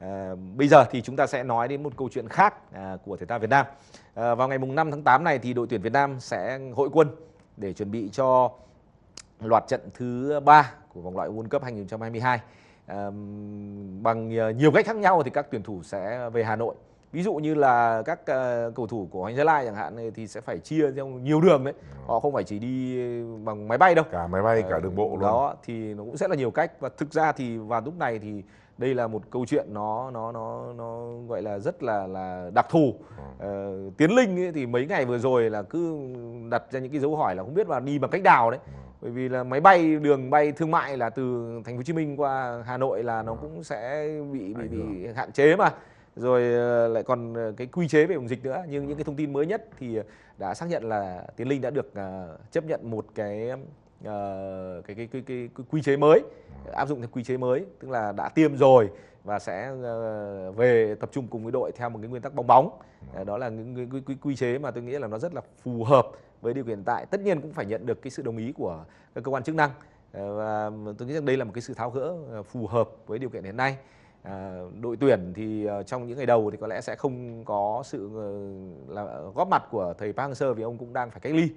À, bây giờ thì chúng ta sẽ nói đến một câu chuyện khác à, của thể thao Việt Nam. À, vào ngày mùng 5 tháng 8 này thì đội tuyển Việt Nam sẽ hội quân để chuẩn bị cho loạt trận thứ 3 của vòng loại World Cup 2022. À, bằng ờ, nhiều cách khác nhau thì các tuyển thủ sẽ về Hà Nội. Ví dụ như là các uh, cầu thủ của Anh Gia Lai chẳng hạn thì sẽ phải chia theo nhiều đường đấy. Họ không phải chỉ đi bằng máy bay đâu. Cả máy bay cả đường bộ luôn. Đó thì nó cũng sẽ là nhiều cách và thực ra thì vào lúc này thì đây là một câu chuyện nó nó nó nó gọi là rất là là đặc thù ừ. ờ, tiến linh ấy thì mấy ngày vừa rồi là cứ đặt ra những cái dấu hỏi là không biết là đi bằng cách nào đấy ừ. bởi vì là máy bay đường bay thương mại là từ thành phố hồ chí minh qua hà nội là nó ừ. cũng sẽ bị bị, bị hạn chế mà rồi ờ, lại còn ờ, cái quy chế về phòng dịch nữa nhưng những cái thông tin mới nhất thì đã xác nhận là tiến linh đã được ờ, chấp nhận một cái uh, cái, cái, cái, cái, cái quy chế mới áp dụng theo quy chế mới tức là đã tiêm rồi và sẽ uh, về tập trung cùng với đội theo một cái nguyên tắc bóng bóng ờ, uh, đó là những cái, cái, cái quy chế mà tôi nghĩ là nó rất là phù hợp với điều kiện tại tất nhiên cũng phải nhận được cái sự đồng ý của các cơ quan chức năng và tôi nghĩ rằng đây là một cái sự tháo gỡ phù hợp với điều kiện hiện nay à, đội tuyển thì trong những ngày đầu thì có lẽ sẽ không có sự là góp mặt của thầy Park Hang-seo vì ông cũng đang phải cách ly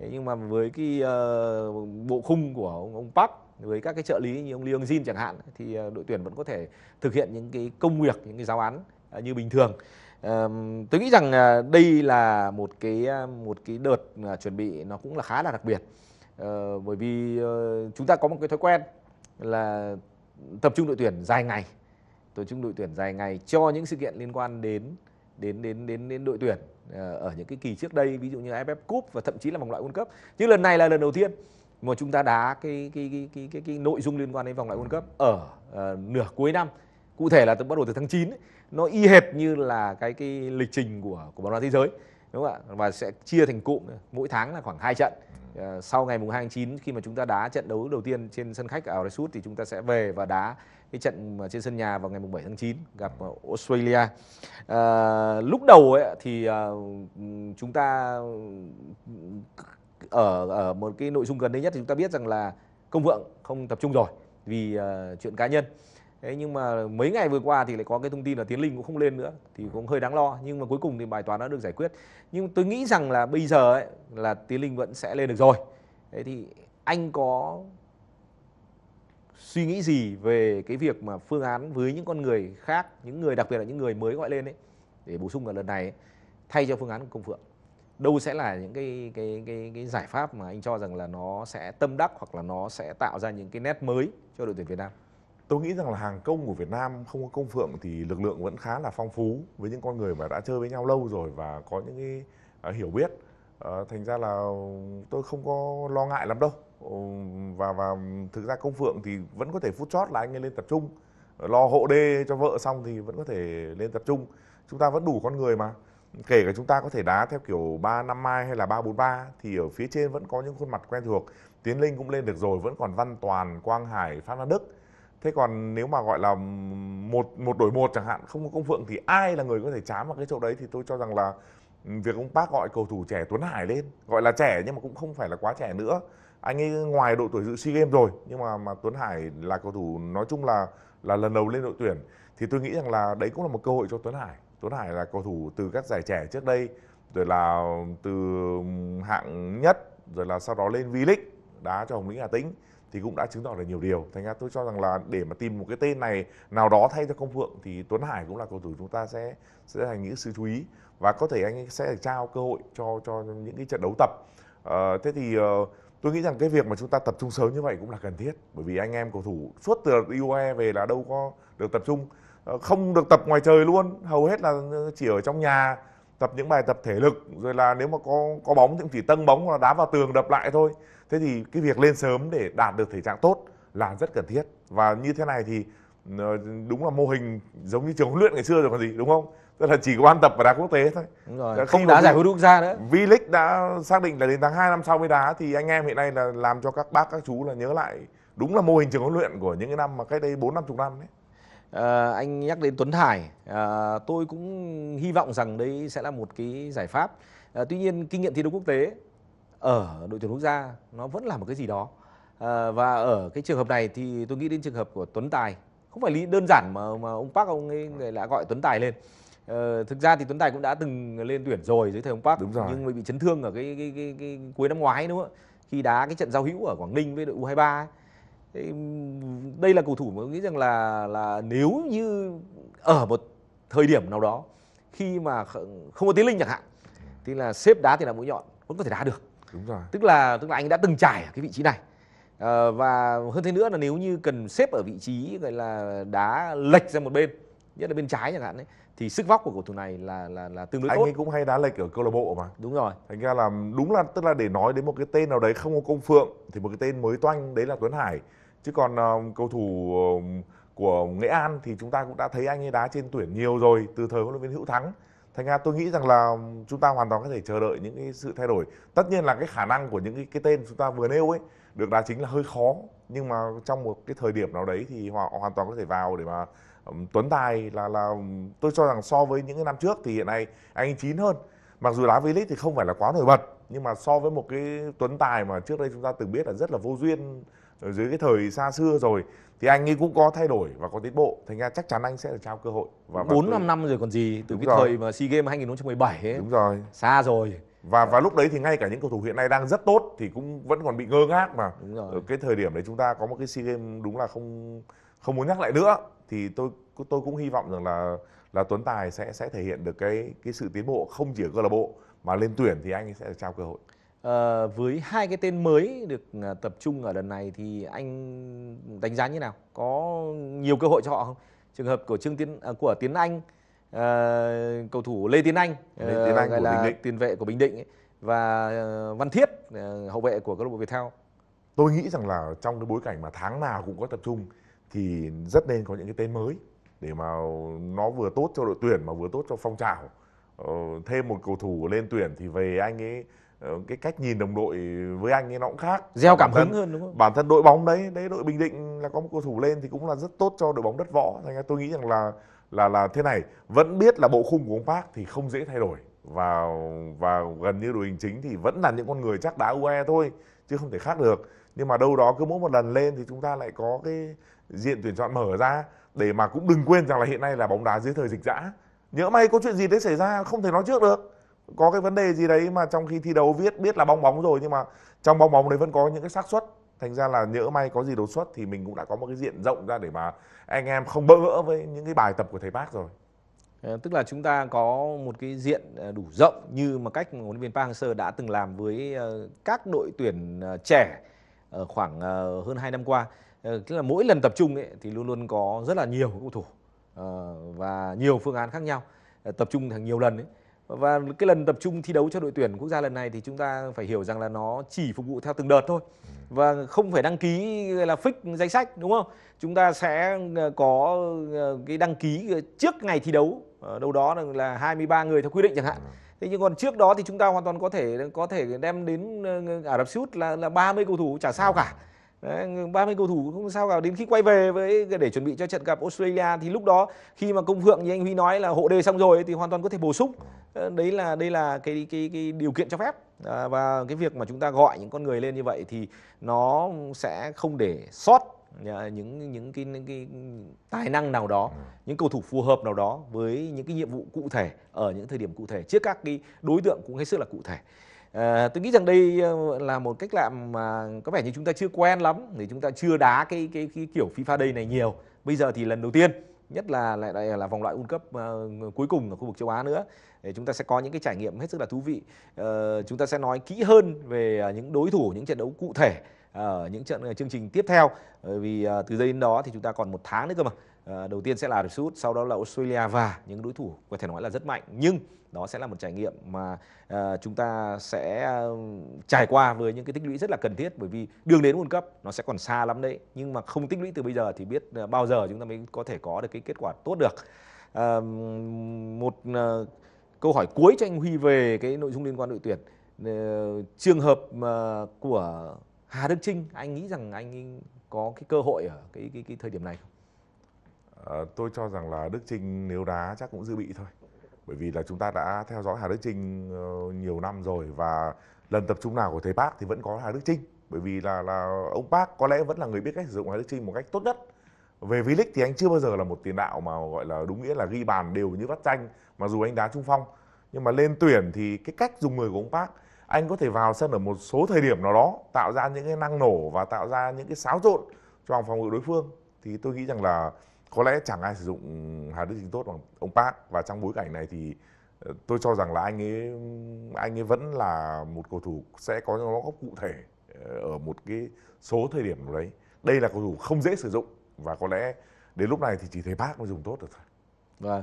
nhưng mà với cái ờ, bộ khung của ông, ông Park với các cái trợ lý như ông Lee Young Jin chẳng hạn thì ờ, đội tuyển vẫn có thể thực hiện những cái công việc những cái giáo án ờ, như bình thường tôi nghĩ rằng đây là một cái một cái đợt chuẩn bị nó cũng là khá là đặc biệt bởi vì chúng ta có một cái thói quen là tập trung đội tuyển dài ngày tập trung đội tuyển dài ngày cho những sự kiện liên quan đến đến đến đến đến đội tuyển Ờ, ở những cái kỳ trước đây ví dụ như AFF Cup và thậm chí là vòng loại World Cup. Nhưng lần này là lần đầu tiên mà chúng ta đá cái cái cái cái cái, cái nội dung liên quan đến vòng loại World Cup ở uh, nửa cuối năm. Cụ thể là từ bắt đầu từ tháng 9 ấy, nó y hệt như là cái cái lịch trình của của bóng đá thế giới đúng không ạ và sẽ chia thành cụm mỗi tháng là khoảng hai trận ờ, sau ngày mùng 2 tháng 9 khi mà chúng ta đá trận đấu đầu tiên trên sân khách ở Resut thì chúng ta sẽ về và đá cái trận trên sân nhà vào ngày mùng 7 tháng 9 gặp Australia. À, lúc đầu ấy thì ờ, chúng ta ở ở một cái nội dung gần đây nhất thì chúng ta biết rằng là công vượng không tập trung rồi vì chuyện cá nhân. Thế nhưng mà mấy ngày vừa qua thì lại có cái thông tin là Tiến Linh cũng không lên nữa thì cũng hơi đáng lo nhưng mà cuối cùng thì bài toán đã được giải quyết. Nhưng tôi nghĩ rằng là bây giờ ấy, là Tiến Linh vẫn sẽ lên được rồi. Thế thì anh có suy nghĩ gì về cái việc mà phương án với những con người khác, những người đặc biệt là những người mới gọi lên ấy để bổ sung vào lần này ấy, thay cho phương án của Công Phượng? Đâu sẽ là những cái cái cái cái giải pháp mà anh cho rằng là nó sẽ tâm đắc hoặc là nó sẽ tạo ra những cái nét mới cho đội tuyển Việt Nam? tôi nghĩ rằng là hàng công của việt nam không có công phượng thì lực lượng vẫn khá là phong phú với những con người mà đã chơi với nhau lâu rồi và có những cái à, hiểu biết ờ, thành ra là tôi không có lo ngại lắm đâu ừ, và và thực ra công phượng thì vẫn có thể phút chót là anh ấy lên tập trung ờ, lo hộ đê cho vợ xong thì vẫn có thể lên tập trung chúng ta vẫn đủ con người mà kể cả chúng ta có thể đá theo kiểu ba năm mai hay là ba bốn ba thì ở phía trên vẫn có những khuôn mặt quen thuộc tiến linh cũng lên được rồi vẫn còn văn toàn quang hải phan văn đức thế còn nếu mà gọi là một một đổi một chẳng hạn không có công phượng thì ai là người có thể chám vào cái chỗ đấy thì tôi cho rằng là ừ, việc ông Park gọi cầu thủ trẻ Tuấn Hải lên gọi là trẻ nhưng mà cũng không phải là quá trẻ nữa anh ấy ngoài độ tuổi dự SEA Games rồi nhưng mà mà Tuấn Hải là cầu thủ nói chung là là lần đầu lên đội tuyển thì tôi nghĩ rằng là đấy cũng là một cơ hội cho Tuấn Hải Tuấn Hải là cầu thủ từ các giải trẻ trước đây rồi là từ hạng nhất rồi là sau đó lên V-League đá cho Hồng Lĩnh Hà Tĩnh thì cũng đã chứng tỏ được nhiều điều thành ra tôi cho rằng là để mà tìm một cái tên này nào đó thay cho công phượng thì tuấn hải cũng là cầu thủ chúng ta sẽ sẽ dành những sự chú ý và có thể anh sẽ trao cơ hội cho cho những cái trận đấu tập à, thế thì ờ, tôi nghĩ rằng cái việc mà chúng ta tập trung sớm như vậy cũng là cần thiết bởi vì anh em cầu thủ suốt từ UAE về là đâu có được tập trung ờ, không được tập ngoài trời luôn hầu hết là chỉ ở trong nhà tập những bài tập thể lực rồi là nếu mà có có bóng thì cũng chỉ tâng bóng hoặc là đá vào tường đập lại thôi thế thì cái việc lên sớm để đạt được thể trạng tốt là rất cần thiết và như thế này thì ờ, đúng là mô hình giống như trường huấn luyện ngày xưa rồi còn gì đúng không tức là chỉ có ban tập và đá quốc tế thôi đúng rồi. không đá giải vô địch quốc gia nữa v league đã xác định là đến tháng 2 năm sau mới đá thì anh em hiện nay là làm cho các bác các chú là nhớ lại đúng là mô hình trường huấn luyện của những cái năm mà cách đây bốn năm chục năm đấy à, anh nhắc đến Tuấn Hải à, tôi cũng hy vọng rằng đây sẽ là một cái giải pháp à, tuy nhiên kinh nghiệm thi đấu quốc tế ở đội tuyển quốc gia nó vẫn là một cái gì đó à, và ở cái trường hợp này thì tôi nghĩ đến trường hợp của Tuấn Tài không phải lý đơn giản mà mà ông Park ông ấy đã gọi Tuấn Tài lên Ờ, thực ra thì Tuấn Tài cũng đã từng lên tuyển rồi dưới thời ông Park nhưng mà bị chấn thương ở cái, cái, cái, cái cuối năm ngoái đúng không ạ khi đá cái trận giao hữu ở Quảng Ninh với đội U23 ấy đây là cầu thủ mà tôi nghĩ rằng là là nếu như ở một thời điểm nào đó khi mà không có tiến linh chẳng hạn thì là xếp đá thì là mũi nhọn vẫn có thể đá được đúng rồi tức là tức là anh đã từng trải ở cái vị trí này à, và hơn thế nữa là nếu như cần xếp ở vị trí gọi là đá lệch ra một bên nhất là bên trái chẳng hạn đấy thì sức vóc của cầu thủ này là là là tương đối anh tốt. Anh ấy cũng hay đá lệch ở câu lạc bộ mà. Đúng rồi. Thành ra là đúng là tức là để nói đến một cái tên nào đấy không có công phượng thì một cái tên mới toanh đấy là Tuấn Hải chứ còn uh, cầu thủ ờ, của Nghệ An thì chúng ta cũng đã thấy anh ấy đá trên tuyển nhiều rồi từ thời huấn luyện viên Hữu Thắng thành ra tôi nghĩ rằng là chúng ta hoàn toàn có thể chờ đợi những cái sự thay đổi tất nhiên là cái khả năng của những cái, cái tên chúng ta vừa nêu ấy được đá chính là hơi khó nhưng mà trong một cái thời điểm nào đấy thì họ hoàn toàn có thể vào để mà um, tuấn tài là là tôi cho rằng so với những cái năm trước thì hiện nay anh ấy chín hơn mặc dù đá V-League thì không phải là quá nổi bật nhưng mà so với một cái tuấn tài mà trước đây chúng ta từng biết là rất là vô duyên ở ờ, dưới cái thời xa xưa rồi thì anh ấy cũng có thay đổi và có tiến bộ thành ra chắc chắn anh sẽ được trao cơ hội và bốn năm năm rồi còn gì từ đúng cái rồi. thời mà SEA Games 2017 ấy đúng rồi xa rồi và và lúc đấy thì ngay cả những cầu thủ hiện nay đang rất tốt thì cũng vẫn còn bị ngơ ngác mà đúng rồi. ở cái thời điểm đấy chúng ta có một cái SEA Games đúng là không không muốn nhắc lại nữa thì tôi tôi cũng hy vọng rằng là là Tuấn Tài sẽ sẽ thể hiện được cái cái sự tiến bộ không chỉ ở câu lạc bộ mà lên tuyển thì anh sẽ được trao cơ hội. À, với hai cái tên mới được à, tập trung ở lần này thì anh đánh giá như nào? Có nhiều cơ hội cho họ không? Trường hợp của Trương Tiến à, của Tiến Anh, à, cầu thủ Lê Tiến Anh, Lê ờ, Tiến Anh gọi là tiền vệ của Bình Định ấy, và Văn Thiết, hậu vệ của câu lạc bộ Việt Thao. Tôi nghĩ rằng là trong cái bối cảnh mà tháng nào cũng có tập trung thì rất nên có những cái tên mới để mà nó vừa tốt cho đội tuyển mà vừa tốt cho phong trào ờ, thêm một cầu thủ lên tuyển thì về anh ấy ờ, cái cách nhìn đồng đội với anh ấy nó cũng khác gieo cảm hứng hơn đúng không bản thân đội bóng đấy đấy đội bình định là có một cầu thủ lên thì cũng là rất tốt cho đội bóng đất võ thành ra tôi nghĩ rằng là là là thế này vẫn biết là bộ khung của ông park thì không dễ thay đổi và và gần như đội hình chính thì vẫn là những con người chắc đá ue thôi chứ không thể khác được nhưng mà đâu đó cứ mỗi một lần lên thì chúng ta lại có cái diện tuyển chọn mở ra để mà cũng đừng quên rằng là hiện nay là bóng đá dưới thời dịch dã nhỡ may có chuyện gì đấy xảy ra không thể nói trước được có cái vấn đề gì đấy mà trong khi thi đấu viết biết là bong bóng rồi nhưng mà trong bong bóng đấy vẫn có những cái xác suất thành ra là nhỡ may có gì đột xuất thì mình cũng đã có một cái diện rộng ra để mà anh em không bỡ ngỡ với những cái bài tập của thầy bác rồi ờ, tức là chúng ta có một cái diện ờ, đủ rộng như mà cách huấn luyện viên Park Hang-seo đã từng làm với ờ, các đội tuyển trẻ khoảng hơn 2 năm qua Ờ, tức là mỗi lần tập trung ấy, thì luôn luôn có rất là nhiều cầu thủ ờ, và nhiều phương án khác nhau ờ, tập trung hàng nhiều lần ấy. và cái lần tập trung thi đấu cho đội tuyển quốc gia lần này thì chúng ta phải hiểu rằng là nó chỉ phục vụ theo từng đợt thôi và không phải đăng ký là fix danh sách đúng không chúng ta sẽ có cái đăng ký trước ngày thi đấu đâu đó là 23 người theo quy định chẳng hạn vâng. thế nhưng còn trước đó thì chúng ta hoàn toàn có thể có thể đem đến Ả Rập Xê Út là là 30 cầu thủ chả sao cả Đấy, 30 cầu thủ không sao cả đến khi quay về với để chuẩn bị cho trận gặp Australia thì lúc đó khi mà công phượng như anh Huy nói là hộ đề xong rồi thì hoàn toàn có thể bổ sung ờ, đấy là đây là cái cái cái điều kiện cho phép à, và cái việc mà chúng ta gọi những con người lên như vậy thì nó sẽ không để sót à, những những cái, những cái tài năng nào đó, những cầu thủ phù hợp nào đó với những cái nhiệm vụ cụ thể ở những thời điểm cụ thể trước các cái đối tượng cũng hết sức là cụ thể à, tôi nghĩ rằng đây ờ, là một cách làm mà có vẻ như chúng ta chưa quen lắm thì chúng ta chưa đá cái cái, cái kiểu FIFA đây này nhiều bây giờ thì lần đầu tiên nhất là lại là, là vòng loại World Cup uh, cuối cùng ở khu vực châu Á nữa để chúng ta sẽ có những cái trải nghiệm hết sức là thú vị uh, chúng ta sẽ nói kỹ hơn về những đối thủ những trận đấu cụ thể ở ờ, những trận ờ, chương trình tiếp theo ờ, vì từ đây đến đó thì chúng ta còn một tháng nữa cơ mà đầu tiên sẽ là Ả Rập sau đó là Australia và những đối thủ có thể nói là rất mạnh nhưng đó sẽ là một trải nghiệm mà chúng ta sẽ trải qua với những cái tích lũy rất là cần thiết bởi vì đường đến World Cup nó sẽ còn xa lắm đấy nhưng mà không tích lũy từ bây giờ thì biết bao giờ chúng ta mới có thể có được cái kết quả tốt được một câu hỏi cuối cho anh Huy về cái nội dung liên quan đội tuyển trường hợp của Hà Đức Trinh anh nghĩ rằng anh có cái cơ hội ở cái cái, cái thời điểm này không? À, tôi cho rằng là Đức Trinh nếu đá chắc cũng dự bị thôi. Bởi vì là chúng ta đã theo dõi Hà Đức Trinh ờ, nhiều năm rồi và lần tập trung nào của thầy Park thì vẫn có Hà Đức Trinh. Bởi vì là là ông Park có lẽ vẫn là người biết cách sử dụng Hà Đức Trinh một cách tốt nhất. Về V-League thì anh chưa bao giờ là một tiền đạo mà gọi là đúng nghĩa là ghi bàn đều như vắt chanh mà dù anh đá trung phong. Nhưng mà lên tuyển thì cái cách dùng người của ông Park anh có thể vào sân ở một số thời điểm nào đó tạo ra những cái năng nổ và tạo ra những cái xáo trộn cho hàng phòng ngự đối phương thì tôi nghĩ rằng là có lẽ chẳng ai sử dụng Hà Đức Chính tốt bằng ông Park và trong bối cảnh này thì ờ, tôi cho rằng là anh ấy anh ấy vẫn là một cầu thủ sẽ có những góp cụ thể ờ, ở một cái số thời điểm đấy đây là cầu thủ không dễ sử dụng và có lẽ đến lúc này thì chỉ thấy Park mới dùng tốt được thôi. Vâng,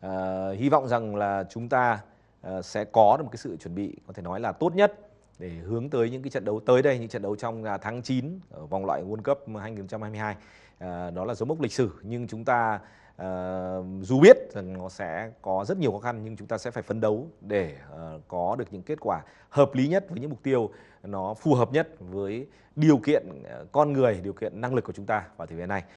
à, hy vọng rằng là chúng ta Ờ, sẽ có được một cái sự chuẩn bị có thể nói là tốt nhất để hướng tới những cái trận đấu tới đây những trận đấu trong à, tháng 9 ở vòng loại World Cup 2022 à, ờ, đó là dấu mốc lịch sử nhưng chúng ta ờ, dù biết rằng nó sẽ có rất nhiều khó khăn nhưng chúng ta sẽ phải phấn đấu để có được những kết quả hợp lý nhất với những mục tiêu nó phù hợp nhất với điều kiện con người điều kiện năng lực của chúng ta vào thời điểm này